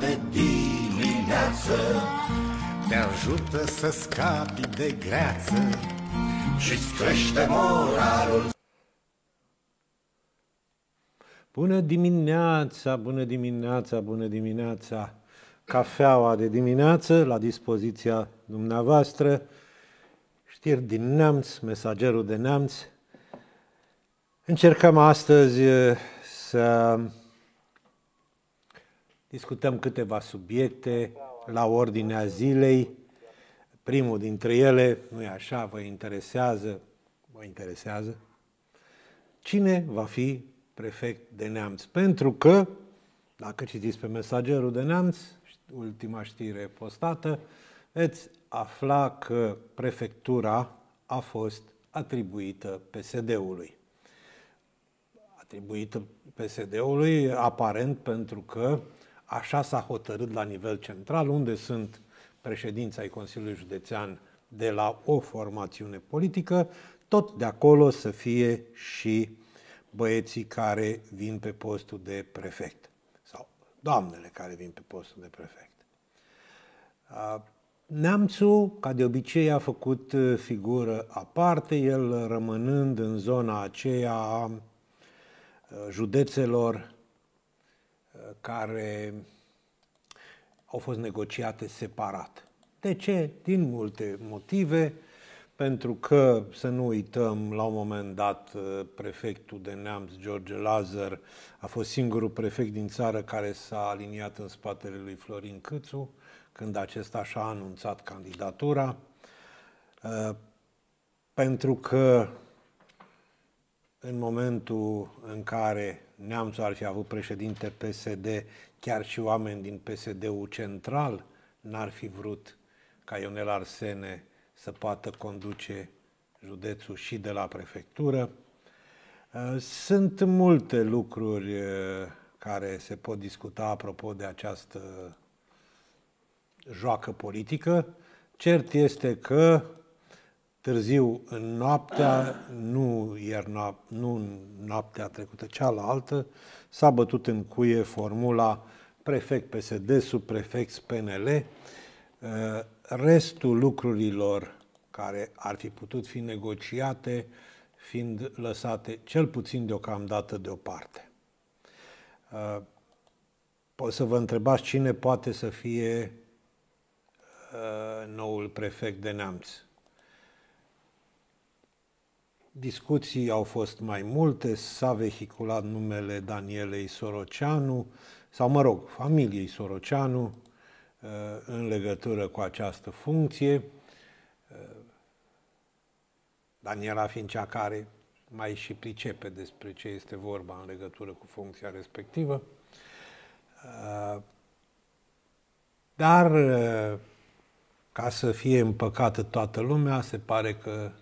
de dimineață Te ajută să scapi de greață Și-ți crește moralul Bună dimineața, bună dimineața, bună dimineața! Cafeaua de dimineață la dispoziția dumneavoastră, știri din neamț, mesagerul de neamț. Încercăm astăzi eh, să Discutăm câteva subiecte la ordinea zilei. Primul dintre ele, nu e așa, vă interesează, vă interesează, cine va fi prefect de neamț? Pentru că, dacă citiți pe mesagerul de neamț, ultima știre postată, veți afla că prefectura a fost atribuită PSD-ului. Atribuită PSD-ului aparent pentru că Așa s-a hotărât la nivel central, unde sunt președința ai Consiliului Județean de la o formațiune politică, tot de acolo să fie și băieții care vin pe postul de prefect sau doamnele care vin pe postul de prefect. Neamțu, ca de obicei, a făcut figură aparte, el rămânând în zona aceea a județelor care au fost negociate separat. De ce? Din multe motive, pentru că, să nu uităm, la un moment dat, uh, prefectul de Neamț, George Lazar, a fost singurul prefect din țară care s-a aliniat în spatele lui Florin Câțu, când acesta și-a anunțat candidatura, uh, pentru că în momentul în care Neamțul ar fi avut președinte PSD, chiar și oameni din PSD-ul central n-ar fi vrut ca Ionel Arsene să poată conduce județul și de la prefectură. Uh, sunt multe lucruri uh, care se pot discuta apropo de această joacă politică. Cert este că târziu în noaptea, nu, iar noap- nu noaptea trecută, cealaltă, s-a bătut în cuie formula prefect PSD, prefect PNL. Eh, restul lucrurilor care ar fi putut fi negociate fiind lăsate cel puțin deocamdată deoparte. Eh, o să vă întrebați cine poate să fie eh, noul prefect de Neamț Discuții au fost mai multe, s-a vehiculat numele Danielei Soroceanu, sau mă rog, familiei Soroceanu, uh, în legătură cu această funcție. Uh, Daniela fiind cea care mai și pricepe despre ce este vorba în legătură cu funcția respectivă. Uh, dar, ca să fie împăcată toată lumea, se pare că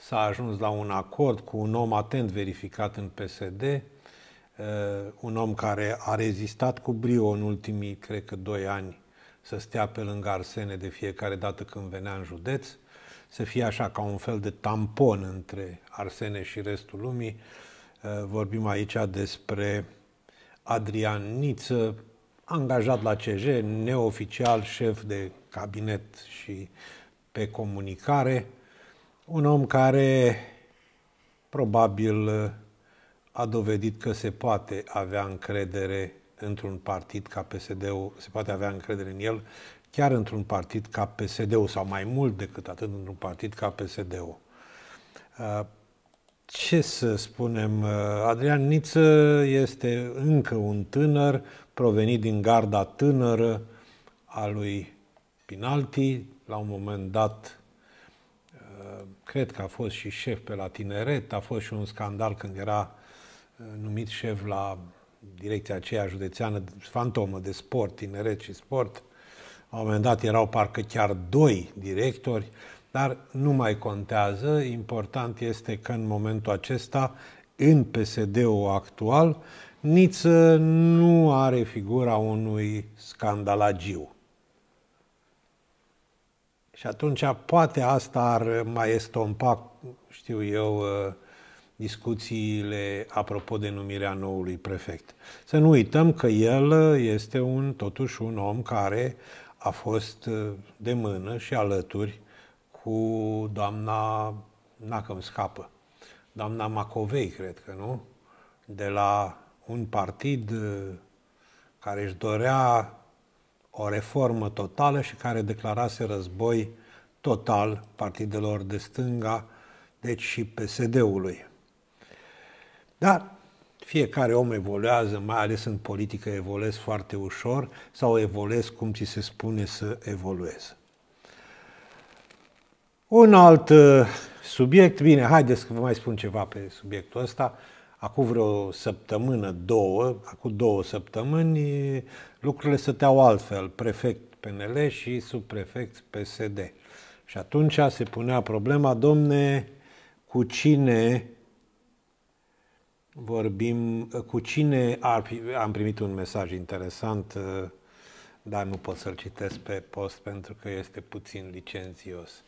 s-a ajuns la un acord cu un om atent verificat în PSD, uh, un om care a rezistat cu brio în ultimii, cred că, doi ani să stea pe lângă Arsene de fiecare dată când venea în județ, să fie așa ca un fel de tampon între Arsene și restul lumii. Uh, vorbim aici despre Adrian Niță, angajat la CJ, neoficial șef de cabinet și pe comunicare, un om care probabil uh, a dovedit că se poate avea încredere într-un partid ca PSD-ul, se poate avea încredere în el, chiar într-un partid ca PSD-ul, sau mai mult decât atât, într-un partid ca PSD-ul. Uh, ce să spunem, uh, Adrian Niță este încă un tânăr provenit din garda tânără a lui Pinalti, la un moment dat cred că a fost și șef pe la tineret, a fost și un scandal când era uh, numit șef la direcția aceea județeană, fantomă de sport, tineret și sport. La un moment dat erau parcă chiar doi directori, dar nu mai contează. Important este că în momentul acesta, în PSD-ul actual, Niță nu are figura unui scandalagiu. Și atunci poate asta ar mai estompa, știu eu, ă, discuțiile apropo de numirea noului prefect. Să nu uităm că el este un, totuși un om care a fost ă, de mână și alături cu doamna, na că scapă, doamna Macovei, cred că, nu? De la un partid ă, care își dorea o reformă totală și care declarase război total partidelor de stânga, deci și PSD-ului. Dar fiecare om evoluează, mai ales în politică evoluez foarte ușor sau evoluez cum ți se spune să evoluezi. Un alt uh, subiect, bine, haideți că vă mai spun ceva pe subiectul ăsta, Acum vreo săptămână, două, acum două săptămâni, lucrurile stăteau altfel, prefect PNL și subprefect PSD. Și atunci se punea problema, domne, cu cine vorbim, cu cine ar fi, am primit un mesaj interesant, dar nu pot să-l citesc pe post pentru că este puțin licențios.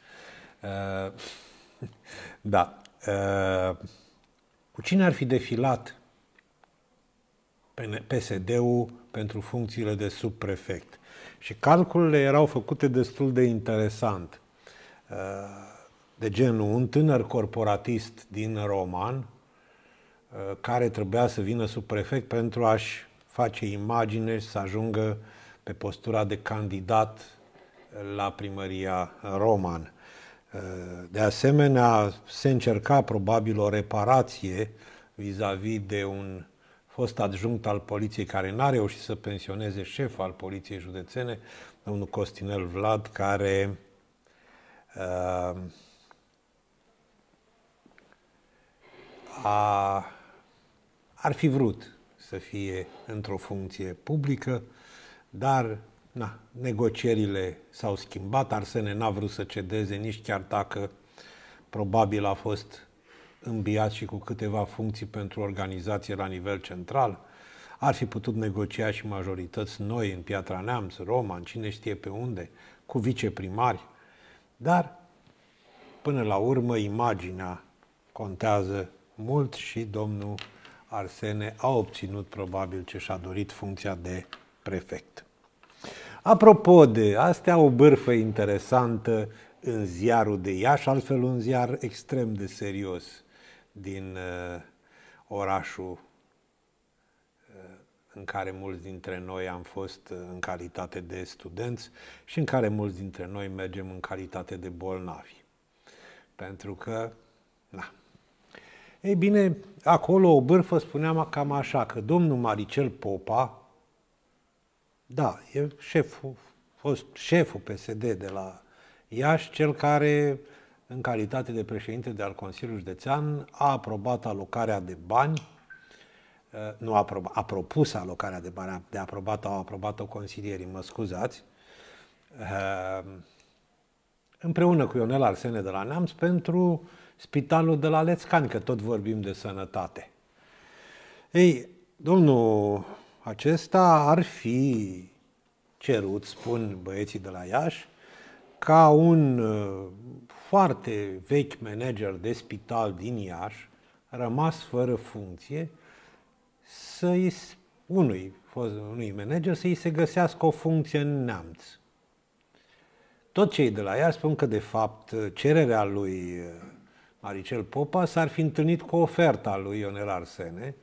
Da. Uh, cu cine ar fi defilat PSD-ul pentru funcțiile de subprefect? Și calculele erau făcute destul de interesant. Uh, de genul, un tânăr corporatist din Roman, uh, care trebuia să vină sub prefect pentru a-și face imagine și să ajungă pe postura de candidat la primăria Roman. De asemenea, se încerca probabil o reparație vis-a-vis de un fost adjunct al poliției care n-a reușit să pensioneze șef al poliției județene, domnul Costinel Vlad, care uh, a, ar fi vrut să fie într-o funcție publică, dar na, negocierile s-au schimbat, Arsene n-a vrut să cedeze nici chiar dacă probabil a fost îmbiat și cu câteva funcții pentru organizație la nivel central. Ar fi putut negocia și majorități noi în Piatra Neamț, Roma, în cine știe pe unde, cu viceprimari. Dar, până la urmă, imaginea contează mult și domnul Arsene a obținut probabil ce și-a dorit funcția de prefect. Apropo de astea, o bârfă interesantă în ziarul de Iași, altfel un ziar extrem de serios din uh, orașul uh, în care mulți dintre noi am fost uh, în calitate de studenți și în care mulți dintre noi mergem în calitate de bolnavi. Pentru că, na. Ei bine, acolo o bârfă spuneam cam așa, că domnul Maricel Popa, da, e șeful, fost șeful PSD de la Iași, cel care, în calitate de președinte de al Consiliului Județean, a aprobat alocarea de bani, eh, nu a, aprob- a propus alocarea de bani, de aprobat au aprobat-o consilierii, mă scuzați, eh, împreună cu Ionel Arsene de la Neamț pentru spitalul de la Lețcani, că tot vorbim de sănătate. Ei, domnul acesta ar fi cerut, spun băieții de la Iași, ca un uh, foarte vechi manager de spital din Iași, rămas fără funcție, să-i, unui, unui manager să-i se găsească o funcție în neamț. Tot cei de la Iași spun că, de fapt, cererea lui uh, Maricel Popa s-ar fi întâlnit cu oferta lui Ionel Arsene,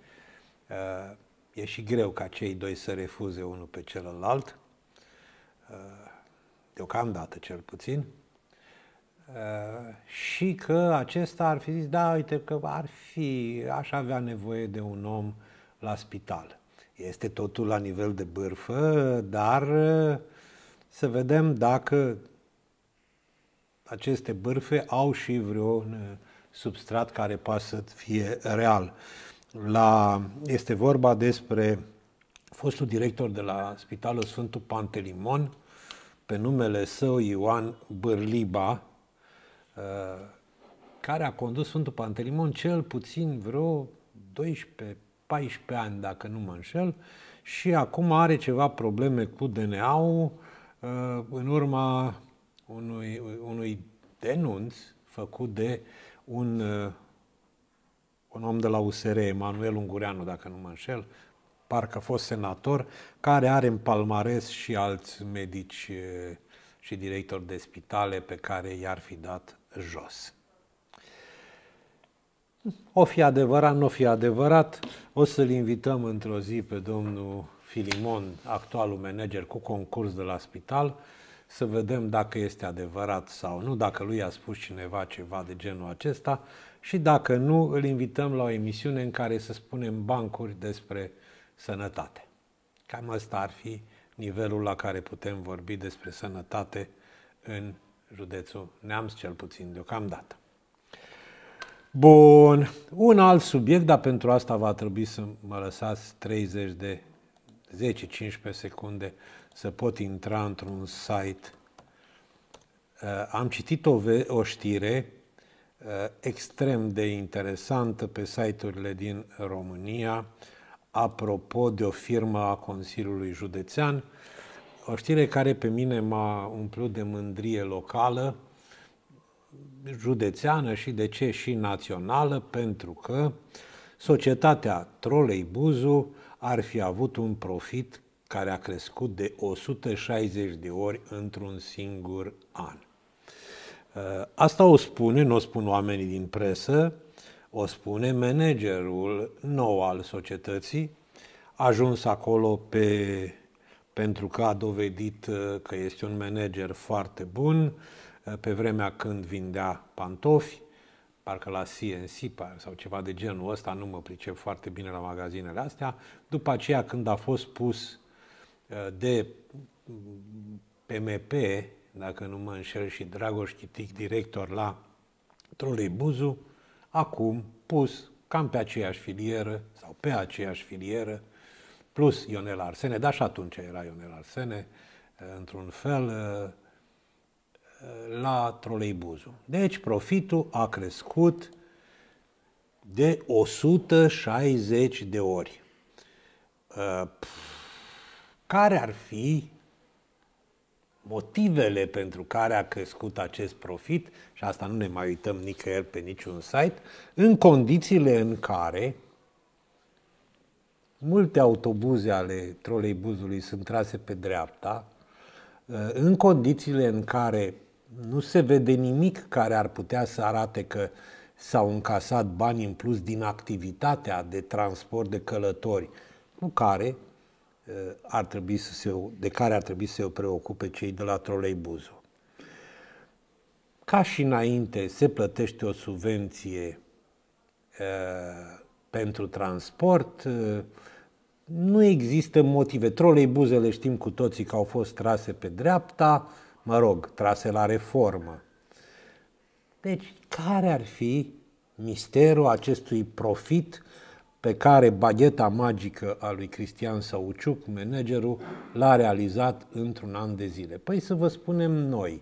uh, E și greu ca cei doi să refuze unul pe celălalt, uh, deocamdată cel puțin, uh, și că acesta ar fi zis, da, uite că ar fi, aș avea nevoie de un om la spital. Este totul la nivel de bârfă, dar uh, să vedem dacă aceste bârfe au și vreun substrat care poate să fie real la, este vorba despre fostul director de la Spitalul Sfântul Pantelimon, pe numele său Ioan Bârliba, uh, care a condus Sfântul Pantelimon cel puțin vreo 12 14 ani, dacă nu mă înșel, și acum are ceva probleme cu DNA-ul uh, în urma unui, unui denunț făcut de un uh, un om de la USR, Emanuel Ungureanu, dacă nu mă înșel, parcă a fost senator, care are în palmares și alți medici eh, și directori de spitale pe care i-ar fi dat jos. O fi adevărat, nu o fi adevărat, o să-l invităm într-o zi pe domnul Filimon, actualul manager cu concurs de la spital, să vedem dacă este adevărat sau nu, dacă lui a spus cineva ceva de genul acesta și dacă nu, îl invităm la o emisiune în care să spunem bancuri despre sănătate. Cam asta ar fi nivelul la care putem vorbi despre sănătate în județul Neamț, cel puțin deocamdată. Bun, un alt subiect, dar pentru asta va trebui să mă lăsați 30 de 10-15 secunde să pot intra într-un site. Uh, am citit o, o știre uh, extrem de interesantă pe site-urile din România apropo de o firmă a Consiliului Județean, o știre care pe mine m-a umplut de mândrie locală, județeană și de ce și națională, pentru că societatea Trolei Buzu ar fi avut un profit care a crescut de 160 de ori într-un singur an. Uh, asta o spune, nu o spun oamenii din presă, o spune managerul nou al societății, ajuns acolo pe, pentru că a dovedit uh, că este un manager foarte bun, uh, pe vremea când vindea pantofi, parcă la CNC sau ceva de genul ăsta, nu mă pricep foarte bine la magazinele astea, după aceea când a fost pus Eh, de PMP, mm, dacă nu mă înșel, și Dragoș Chitic, director la Trolei Buzu, acum pus cam pe aceeași filieră sau pe aceeași filieră, plus Ionel Arsene, dar și atunci era Ionel Arsene, eh, într-un fel, eh, la Trolei Buzu. Deci profitul a crescut de 160 de ori. Uh, care ar fi motivele pentru care a crescut acest profit, și asta nu ne mai uităm nicăieri pe niciun site, în condițiile în care multe autobuze ale troleibuzului sunt trase pe dreapta, ă, în condițiile în care nu se vede nimic care ar putea să arate că s-au încasat bani în plus din activitatea de transport de călători, cu care Uh, ar trebui să se, de care ar trebui să se preocupe cei de la troleibuzul. Ca și înainte, se plătește o subvenție uh, pentru transport, uh, nu există motive. Troleibuzele știm cu toții că au fost trase pe dreapta, mă rog, trase la reformă. Deci, care ar fi misterul acestui profit uh, pe care bagheta magică a lui Cristian Sauciuc, managerul, l-a realizat într-un an de zile. Păi să vă spunem noi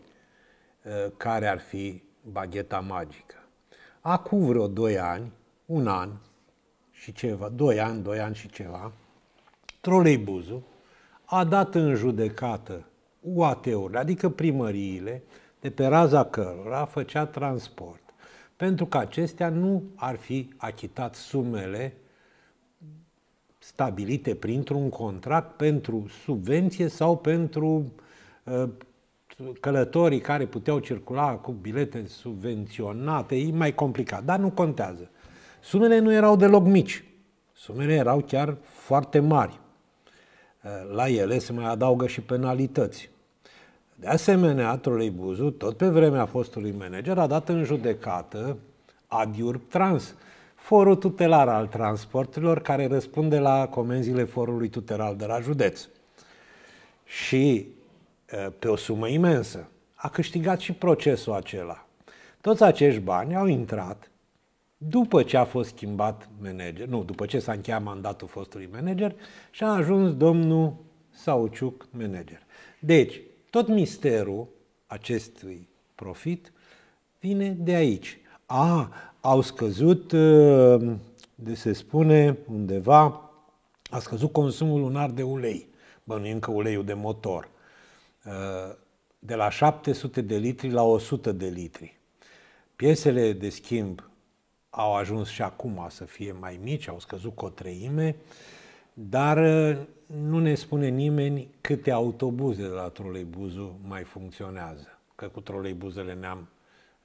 uh, care ar fi bagheta magică. Acum vreo 2 ani, un an și ceva, 2 ani, 2 ani și ceva, troleibuzul a dat în judecată UAT-urile, adică primăriile, de pe raza cărora făcea transport, pentru că acestea nu ar fi achitat sumele stabilite printr-un contract pentru subvenție sau pentru uh, călătorii care puteau circula cu bilete subvenționate, e mai complicat, dar nu contează. Sumele nu erau deloc mici, sumele erau chiar foarte mari. Uh, la ele se mai adaugă și penalități. De asemenea, troleibuzul, tot pe vremea fostului manager, a dat în judecată Adiurb Trans, Forul tutelar al transporturilor, care răspunde la comenzile forului tutelar de la județ. Și pe o sumă imensă. A câștigat și procesul acela. Toți acești bani au intrat după ce a fost schimbat manager, nu, după ce s-a încheiat mandatul fostului manager și a ajuns domnul Sauciuc manager. Deci, tot misterul acestui profit vine de aici. A, au scăzut, uh, de se spune undeva, a scăzut consumul lunar de ulei, bănuim că uleiul de motor, uh, de la 700 de litri la 100 de litri. Piesele de schimb au ajuns și acum să fie mai mici, au scăzut cu o treime, dar uh, nu ne spune nimeni câte autobuze de la troleibuzul mai funcționează, că cu troleibuzele ne-am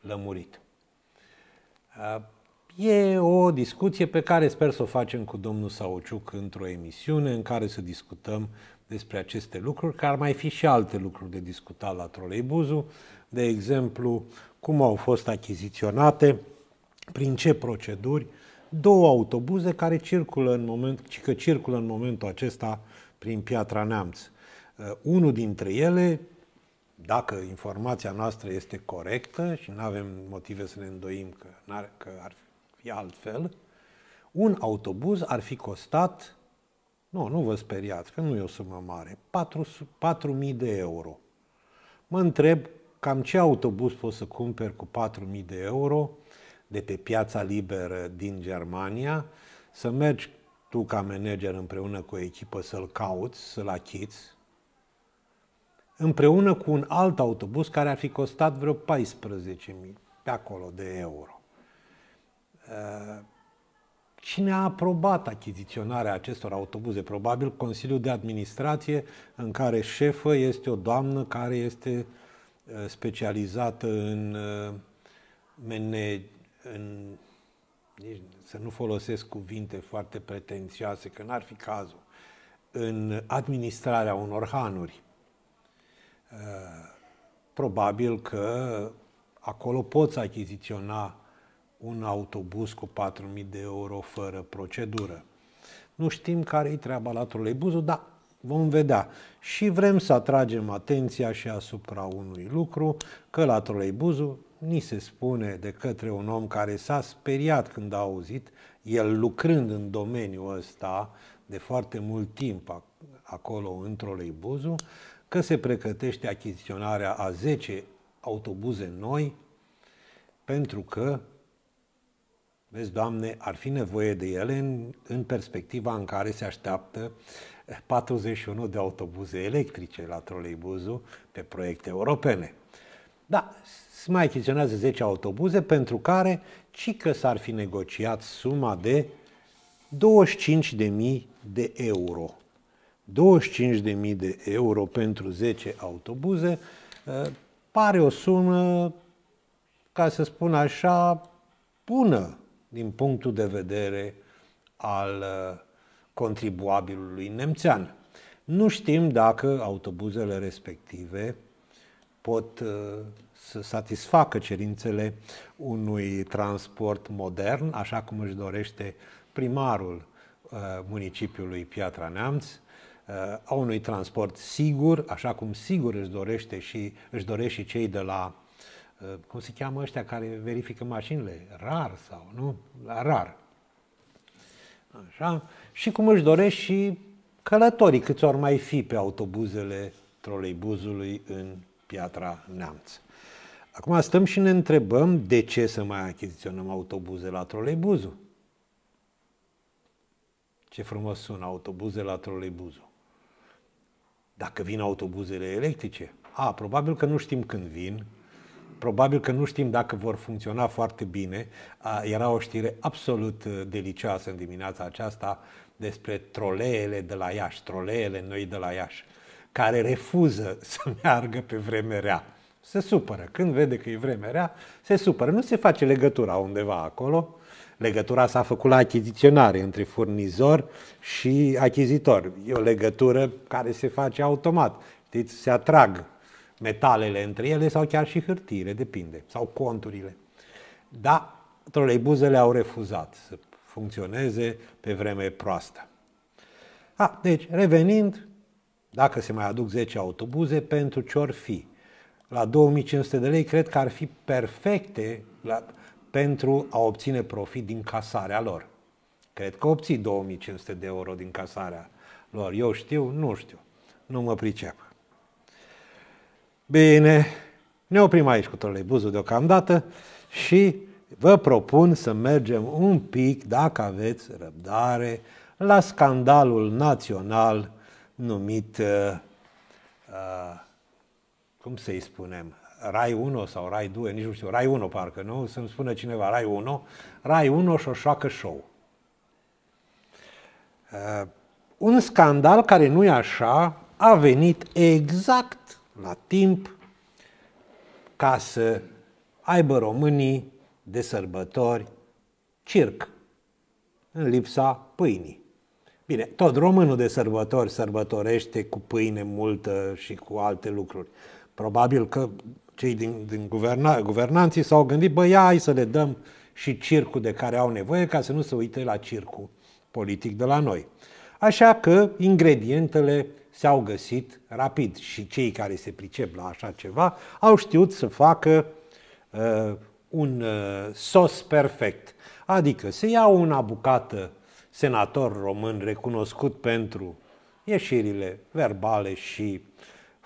lămurit. E o discuție pe care sper să o facem cu domnul Sauciuc într-o emisiune în care să discutăm despre aceste lucruri, că ar mai fi și alte lucruri de discutat la troleibuzul, de exemplu, cum au fost achiziționate, prin ce proceduri, două autobuze care circulă în, moment, că circulă în momentul acesta prin Piatra Neamț. Uh, unul dintre ele dacă informația noastră este corectă și nu avem motive să ne îndoim că, -ar, că ar fi altfel, un autobuz ar fi costat, nu, nu vă speriați, că nu e o sumă mare, 4.000 de euro. Mă întreb cam ce autobuz poți să cumperi cu 4.000 de euro de pe piața liberă din Germania, să mergi tu ca manager împreună cu o echipă să-l cauți, să-l achiți, împreună cu un alt autobuz care ar fi costat vreo 14.000 pe acolo de euro. Uh, cine a aprobat achiziționarea acestor autobuze? Probabil Consiliul de Administrație, în care șefă este o doamnă care este uh, specializată în, uh, mene, în nici, să nu folosesc cuvinte foarte pretențioase, că n-ar fi cazul, în administrarea unor hanuri Eh, probabil că acolo poți achiziționa un autobuz cu 4.000 de euro fără procedură. Nu știm care e treaba la troleibuzul, dar vom vedea. Și vrem să atragem atenția și asupra unui lucru, că la troleibuzul ni se spune de către un om care s-a speriat când a auzit, el lucrând în domeniul ăsta de foarte mult timp acolo în troleibuzul, că se pregătește achiziționarea a 10 autobuze noi, pentru că, vezi, Doamne, ar fi nevoie de ele în, în perspectiva în care se așteaptă 41 de autobuze electrice la troleibuzul pe proiecte europene. Da, se mai achiziționează 10 autobuze pentru care ci că s-ar fi negociat suma de 25.000 de euro 25.000 de euro pentru 10 autobuze eh, pare o sumă, ca să spun așa, bună din punctul de vedere al eh, contribuabilului nemțean. Nu știm dacă autobuzele respective pot eh, să satisfacă cerințele unui transport modern, așa cum își dorește primarul municipiului Piatra Neamț, Uh, a unui transport sigur, așa cum sigur își dorește și își doresc și cei de la uh, cum se cheamă ăștia care verifică mașinile? RAR sau nu? RAR. Așa? Și cum își doresc și călătorii, câți ori mai fi pe autobuzele troleibuzului în Piatra Neamț. Acum stăm și ne întrebăm de ce să mai achiziționăm autobuze la troleibuzul. Ce frumos sună autobuze la troleibuzul. Dacă vin autobuzele electrice, a, probabil că nu știm când vin, probabil că nu știm dacă vor funcționa foarte bine. A, era o știre absolut uh, delicioasă în dimineața aceasta despre troleele de la Iași, troleele noi de la Iași, care refuză să meargă pe vreme rea. Se supără. Când vede că e vreme rea, se supără. Nu se face legătura undeva acolo, legătura s-a făcut la achiziționare între furnizor și achizitor. E o legătură care se face automat. Știți, se atrag metalele între ele sau chiar și hârtiile, depinde, sau conturile. Dar troleibuzele au refuzat să funcționeze pe vreme proastă. A, deci, revenind, dacă se mai aduc 10 autobuze, pentru ce or fi? La 2500 de lei cred că ar fi perfecte, la, pentru a obține profit din casarea lor. Cred că obții 2500 de euro din casarea lor. Eu știu, nu știu. Nu mă pricep. Bine, ne oprim aici cu troleibuzul deocamdată și vă propun să mergem un pic, dacă aveți răbdare, la scandalul național numit, uh, uh, cum să-i spunem, Rai 1 sau Rai 2, nici nu știu, Rai 1 parcă, nu? Să-mi spună cineva Rai 1, Rai 1 și o șoacă show. Uh, un scandal care nu e așa a venit exact la timp ca să aibă românii de sărbători circ în lipsa pâinii. Bine, tot românul de sărbători sărbătorește cu pâine multă și cu alte lucruri. Probabil că cei din, din guverna, guvernanții s-au gândit, bă, ia hai să le dăm și circul de care au nevoie ca să nu se uite la circul politic de la noi. Așa că ingredientele s-au găsit rapid și cei care se pricep la așa ceva au știut să facă uh, un uh, sos perfect. Adică se ia una bucată senator român recunoscut pentru ieșirile verbale și uh,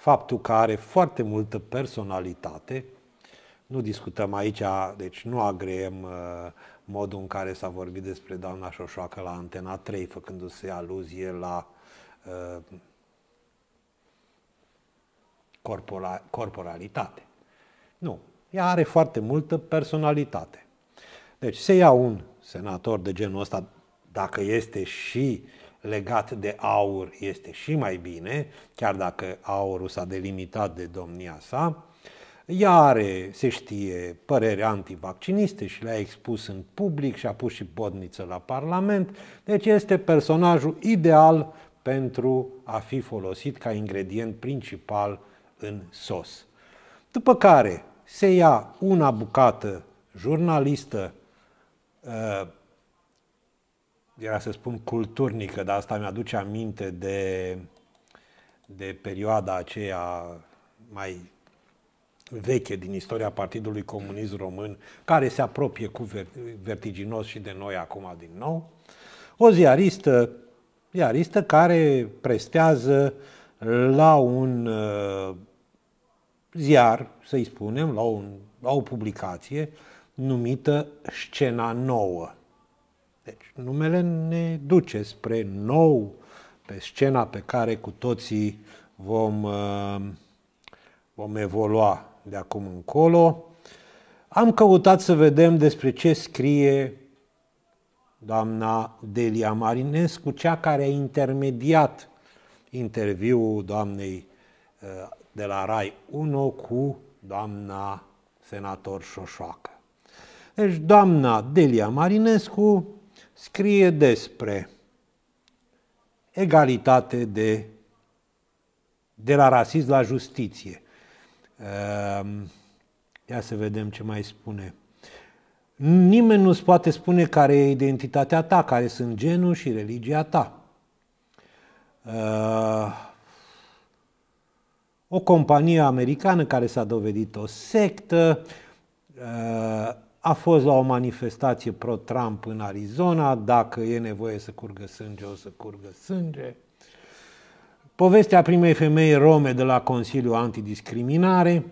faptul că are foarte multă personalitate, nu discutăm aici, deci nu agreem uh, modul în care s-a vorbit despre doamna Șoșoacă la Antena 3, făcându-se aluzie la uh, corporalitate. Nu, ea are foarte multă personalitate. Deci se ia un senator de genul ăsta, dacă este și uh, legat de aur este și mai bine, chiar dacă aurul s-a delimitat de domnia sa. Ea are, se știe, păreri antivacciniste și le-a expus în public și a pus și bodniță la Parlament. Deci este personajul ideal pentru a fi folosit ca ingredient principal în sos. După care se ia una bucată jurnalistă uh, era să spun culturnică, dar asta mi-aduce aminte de, de perioada aceea mai veche din istoria Partidului Comunist Român, care se apropie cu vertiginos și de noi acum din nou, o ziaristă, ziaristă care prestează la un uh, ziar, să-i spunem, la, un, la o publicație numită Scena Nouă. Deci numele ne duce spre nou, pe scena pe care cu toții vom, uh, vom evolua de acum încolo. Am căutat să vedem despre ce scrie doamna Delia Marinescu, cea care a intermediat interviul doamnei uh, de la Rai 1 cu doamna senator Șoșoacă. Deci doamna Delia Marinescu scrie despre egalitate de, de la rasism la justiție. Ehm, ia să vedem ce mai spune. Nimeni nu-ți poate spune care e identitatea ta, care sunt genul și religia ta. Ehm, o companie americană care s-a dovedit o sectă, ehm, a fost la o manifestație pro-Trump în Arizona, dacă e nevoie să curgă sânge, o să curgă sânge. Povestea primei femei rome de la Consiliul Antidiscriminare.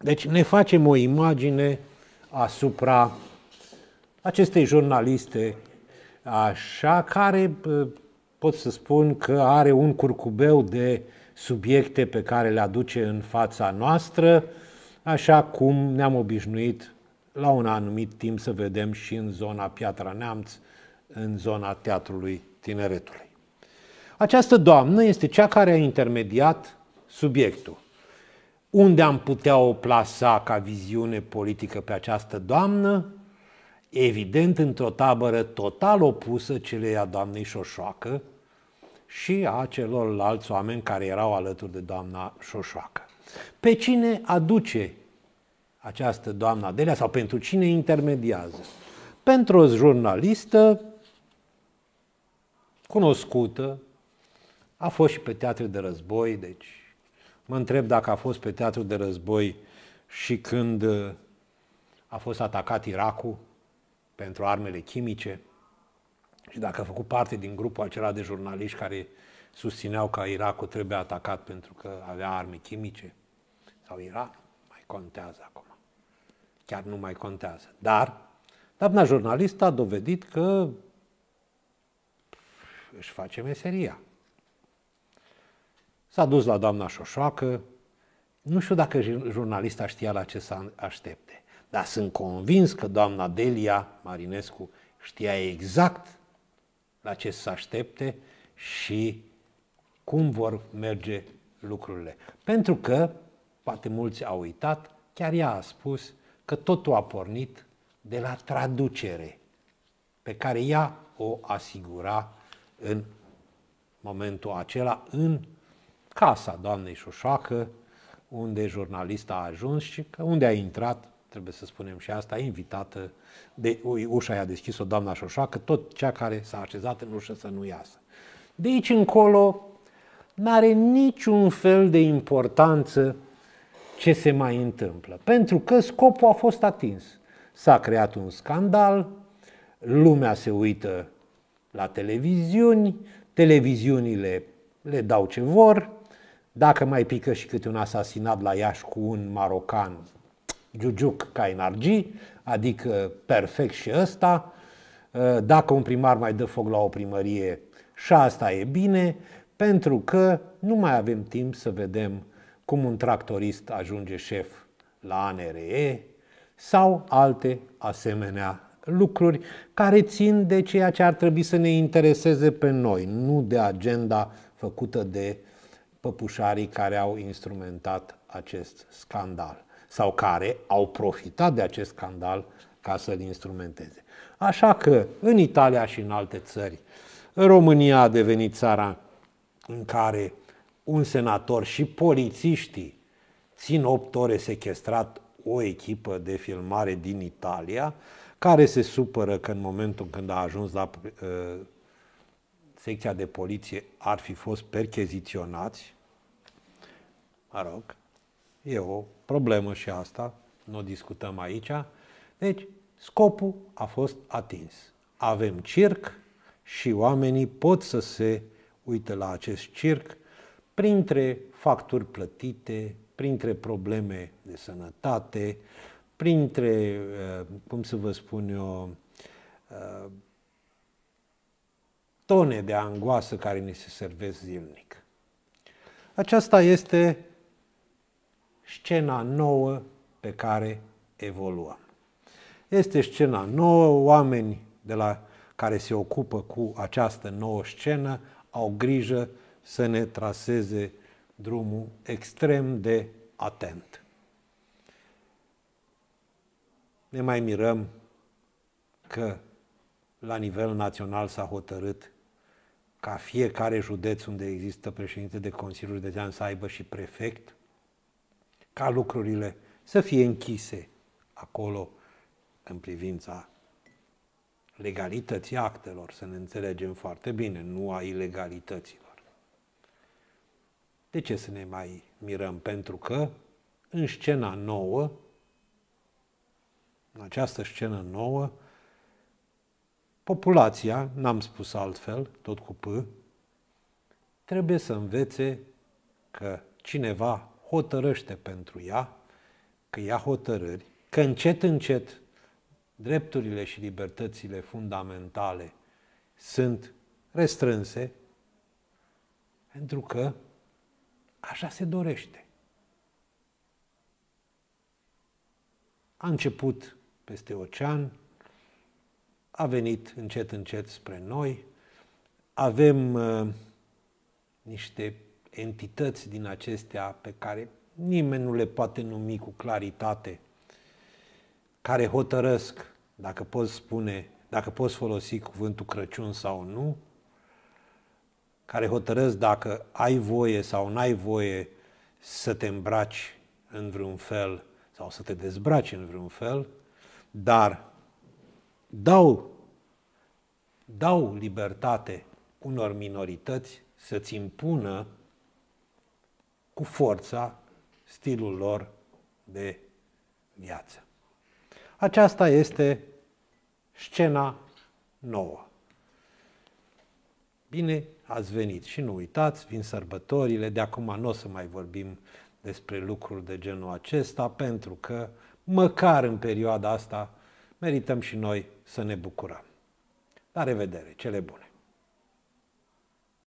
Deci ne facem o imagine asupra acestei jurnaliste, așa, care pot să spun că are un curcubeu de subiecte pe care le aduce în fața noastră, așa cum ne-am obișnuit la un anumit timp să vedem și în zona Piatra Neamț, în zona Teatrului Tineretului. Această doamnă este cea care a intermediat subiectul. Unde am putea o plasa ca viziune politică pe această doamnă? Evident, într-o tabără total opusă celei a doamnei Șoșoacă și a celorlalți oameni care erau alături de doamna Șoșoacă. Pe cine aduce această doamnă Adelia sau pentru cine intermediază? Pentru o jurnalistă cunoscută, a fost și pe teatru de război, deci mă întreb dacă a fost pe teatru de război și când uh, a fost atacat Irakul pentru armele chimice și dacă a făcut parte din grupul acela de jurnaliști care susțineau că Irakul trebuie atacat pentru că avea arme chimice sau Iran, mai contează acum chiar nu mai contează. Dar doamna jurnalistă a dovedit că își face meseria. S-a dus la doamna Șoșoacă, nu știu dacă jurnalista știa la ce să aștepte, dar sunt convins că doamna Delia Marinescu știa exact la ce să aștepte și cum vor merge lucrurile. Pentru că, poate mulți au uitat, chiar ea a spus că totul a pornit de la traducere pe care ea o asigura în momentul acela în casa doamnei Șoșoacă, unde jurnalista a ajuns și că unde a intrat, trebuie să spunem și asta, invitată de ușa i-a deschis-o doamna Șoșoacă, tot cea care s-a așezat în ușă să nu iasă. De aici încolo n-are niciun fel de importanță ce se mai întâmplă. Pentru că scopul a fost atins. S-a creat un scandal, lumea se uită la televiziuni, televiziunile le dau ce vor, dacă mai pică și câte un asasinat la Iași cu un marocan, giugiuc ca energi, adică perfect și ăsta, ă, dacă un primar mai dă foc la o primărie și asta e bine, pentru că nu mai avem timp să vedem cum un tractorist ajunge șef la ANRE sau alte asemenea lucruri care țin de ceea ce ar trebui să ne intereseze pe noi, nu de agenda făcută de păpușarii care au instrumentat acest scandal sau care au profitat de acest scandal ca să-l instrumenteze. Așa că în Italia și în alte țări, România a devenit țara în care un senator și polițiștii țin 8 ore sequestrat o echipă de filmare din Italia, care se supără că în momentul când a ajuns la uh, secția de poliție ar fi fost percheziționați. Mă rog, e o problemă și asta, nu o discutăm aici. Deci, scopul a fost atins. Avem circ și oamenii pot să se uite la acest circ printre facturi plătite, printre probleme de sănătate, printre, uh, cum să vă spun eu, uh, tone de angoasă care ne se servesc zilnic. Aceasta este scena nouă pe care evoluăm. Este scena nouă, oameni de la care se ocupă cu această nouă scenă au grijă să ne traseze drumul extrem de atent. Ne mai mirăm că la nivel național s-a hotărât ca fiecare județ unde există președinte de Consiliu Județean să aibă și prefect, ca lucrurile să fie închise acolo în privința legalității actelor, să ne înțelegem foarte bine, nu a ilegalităților. De ce să ne mai mirăm? Pentru că în scena nouă, în această scenă nouă, populația, n-am spus altfel, tot cu P, trebuie să învețe că cineva hotărăște pentru ea, că ia hotărâri, că încet, încet drepturile și libertățile fundamentale sunt restrânse, pentru că Așa se dorește. A început peste ocean, a venit încet, încet spre noi. Avem uh, niște entități din acestea pe care nimeni nu le poate numi cu claritate, care hotărăsc dacă poți spune, dacă poți folosi cuvântul Crăciun sau nu, care hotărăsc dacă ai voie sau n-ai voie să te îmbraci în vreun fel sau să te dezbraci în vreun fel, dar dau, dau libertate unor minorități să-ți impună cu forța stilul lor de viață. Aceasta este scena nouă. Bine, ați venit. Și nu uitați, vin sărbătorile, de acum nu o să mai vorbim despre lucruri de genul acesta, pentru că măcar în perioada asta merităm și noi să ne bucurăm. La revedere, cele bune!